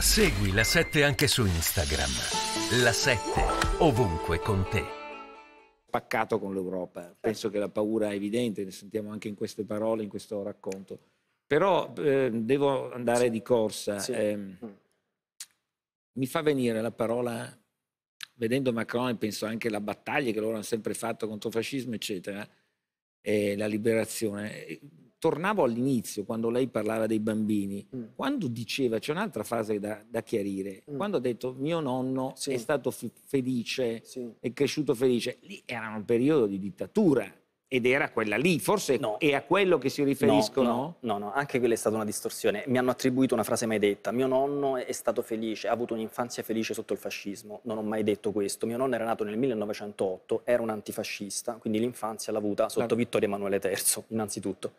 Segui la 7 anche su Instagram. La 7 ovunque con te. Paccato con l'Europa. Penso che la paura è evidente, ne sentiamo anche in queste parole, in questo racconto. Però eh, devo andare sì. di corsa. Sì. Eh, mm. mi fa venire la parola, vedendo Macron e penso anche alla battaglia che loro hanno sempre fatto contro il fascismo, eccetera, e la liberazione tornavo all'inizio quando lei parlava dei bambini, mm. quando diceva, c'è un'altra frase da, da chiarire, mm. quando ha detto mio nonno sì. è stato f- felice, sì. è cresciuto felice, lì era un periodo di dittatura ed era quella lì, forse no. è a quello che si riferiscono? No, no, no, no, anche quella è stata una distorsione. Mi hanno attribuito una frase mai detta. Mio nonno è stato felice, ha avuto un'infanzia felice sotto il fascismo. Non ho mai detto questo. Mio nonno era nato nel 1908, era un antifascista, quindi l'infanzia l'ha avuta sotto Vittorio Emanuele III, innanzitutto.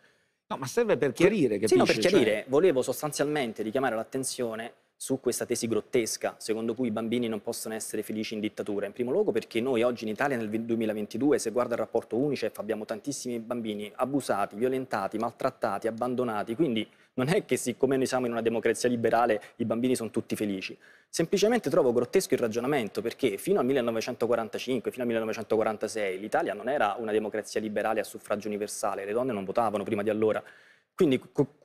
No, ma serve per chiarire, capisci? Sì, no, per cioè chiarire. Cioè... Volevo sostanzialmente richiamare l'attenzione su questa tesi grottesca, secondo cui i bambini non possono essere felici in dittatura. In primo luogo perché noi oggi in Italia nel 2022, se guarda il rapporto UNICEF, abbiamo tantissimi bambini abusati, violentati, maltrattati, abbandonati, quindi non è che siccome noi siamo in una democrazia liberale i bambini sono tutti felici. Semplicemente trovo grottesco il ragionamento perché fino al 1945, fino al 1946 l'Italia non era una democrazia liberale a suffragio universale, le donne non votavano prima di allora. Quindi,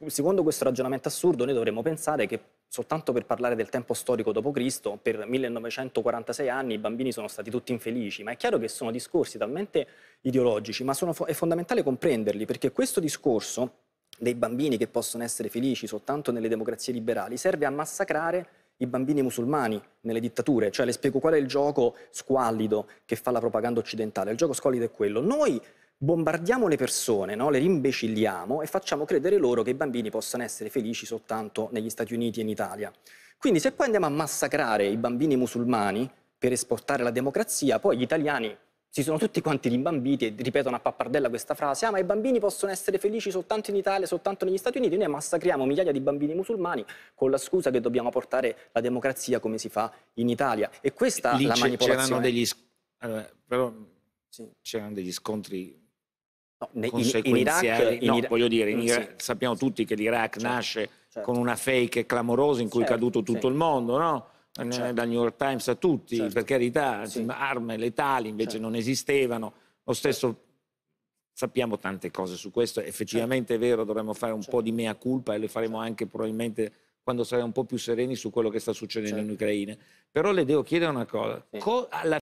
secondo questo ragionamento assurdo, noi dovremmo pensare che soltanto per parlare del tempo storico d.C., per 1946 anni i bambini sono stati tutti infelici, ma è chiaro che sono discorsi talmente ideologici, ma sono, è fondamentale comprenderli, perché questo discorso dei bambini che possono essere felici soltanto nelle democrazie liberali serve a massacrare i bambini musulmani nelle dittature, cioè le spiego qual è il gioco squallido che fa la propaganda occidentale, il gioco squallido è quello. Noi bombardiamo le persone, no? le rimbecilliamo e facciamo credere loro che i bambini possano essere felici soltanto negli Stati Uniti e in Italia. Quindi se poi andiamo a massacrare i bambini musulmani per esportare la democrazia, poi gli italiani si sono tutti quanti rimbambiti e ripetono a pappardella questa frase, ah ma i bambini possono essere felici soltanto in Italia, soltanto negli Stati Uniti, noi massacriamo migliaia di bambini musulmani con la scusa che dobbiamo portare la democrazia come si fa in Italia. E questa è la manipolazione. C'erano degli, allora, eh, però, sì. c'erano degli scontri No, in, in, Iraq, no, Ira- voglio dire, Iraq, sì. sappiamo tutti che l'Iraq certo, nasce certo. con una fake clamorosa in cui certo, è caduto tutto il mondo, no? Eh, certo. Dal New York Times a tutti, certo. per carità, sì. armi letali invece certo. non esistevano. Lo stesso sappiamo tante cose su questo, effettivamente è vero, dovremmo fare un po' di mea culpa e le faremo anche probabilmente quando saremo un po' più sereni su quello che sta succedendo in Ucraina. Però le devo chiedere una cosa. Sì. Co- alla